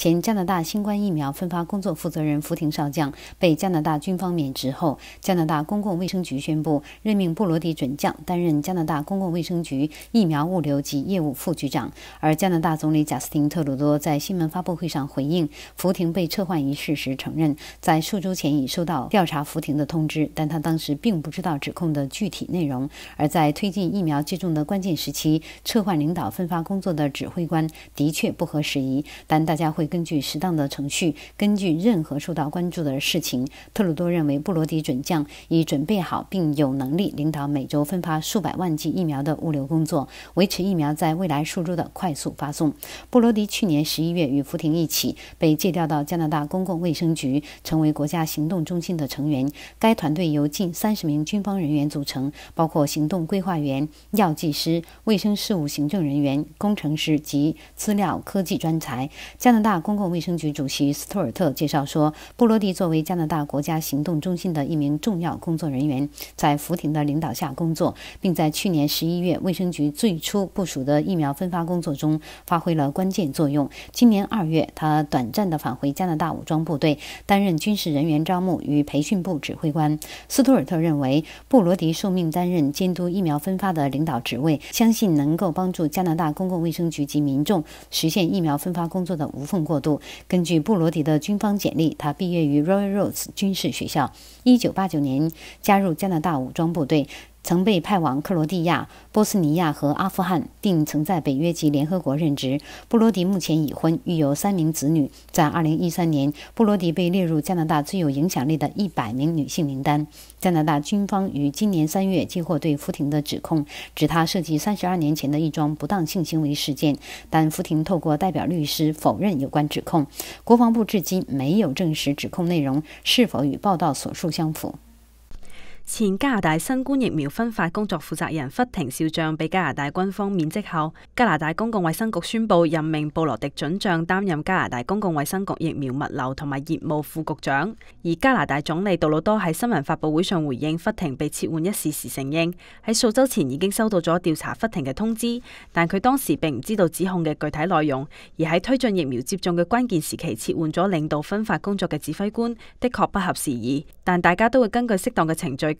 前加拿大新冠疫苗分发工作负责人福廷少将被加拿大军方免职后，加拿大公共卫生局宣布任命布罗迪准将担任加拿大公共卫生局疫苗物流及业务副局长。而加拿大总理贾斯汀·特鲁多在新闻发布会上回应福廷被撤换一事时，承认在数周前已收到调查福廷的通知，但他当时并不知道指控的具体内容。而在推进疫苗接种的关键时期，撤换领导分发工作的指挥官的确不合时宜，但大家会。根据适当的程序，根据任何受到关注的事情，特鲁多认为布罗迪准将已准备好并有能力领导每周分发数百万剂疫苗的物流工作，维持疫苗在未来数周的快速发送。布罗迪去年十一月与福廷一起被借调到加拿大公共卫生局，成为国家行动中心的成员。该团队由近三十名军方人员组成，包括行动规划员、药剂师、卫生事务行政人员、工程师及资料科技专才。加拿大。公共卫生局主席斯图尔特介绍说，布罗迪作为加拿大国家行动中心的一名重要工作人员，在福廷的领导下工作，并在去年十一月卫生局最初部署的疫苗分发工作中发挥了关键作用。今年二月，他短暂的返回加拿大武装部队，担任军事人员招募与培训部指挥官。斯图尔特认为，布罗迪受命担任监督疫苗分发的领导职位，相信能够帮助加拿大公共卫生局及民众实现疫苗分发工作的无缝。过度。根据布罗迪的军方简历，他毕业于 Royal Roads 军事学校，一九八九年加入加拿大武装部队。曾被派往克罗地亚、波斯尼亚和阿富汗，并曾在北约及联合国任职。布罗迪目前已婚，育有三名子女。在2013年，布罗迪被列入加拿大最有影响力的一百名女性名单。加拿大军方于今年三月接获对福廷的指控，指他涉及三十二年前的一桩不当性行为事件，但福廷透过代表律师否认有关指控。国防部至今没有证实指控内容是否与报道所述相符。前加拿大新冠疫苗分发工作负责人弗廷少将被加拿大军方免职后，加拿大公共卫生局宣布任命布罗迪准将担任加拿大公共卫生局疫苗物流同埋业务副局长。而加拿大总理杜鲁多喺新闻发布会上回应，弗廷被撤换一事时承认喺数周前已经收到咗调查弗廷嘅通知，但佢当时并唔知道指控嘅具体内容，而喺推进疫苗接种嘅关键时期撤换咗领导分发工作嘅指挥官的确不合时宜，但大家都会根据适当嘅程序。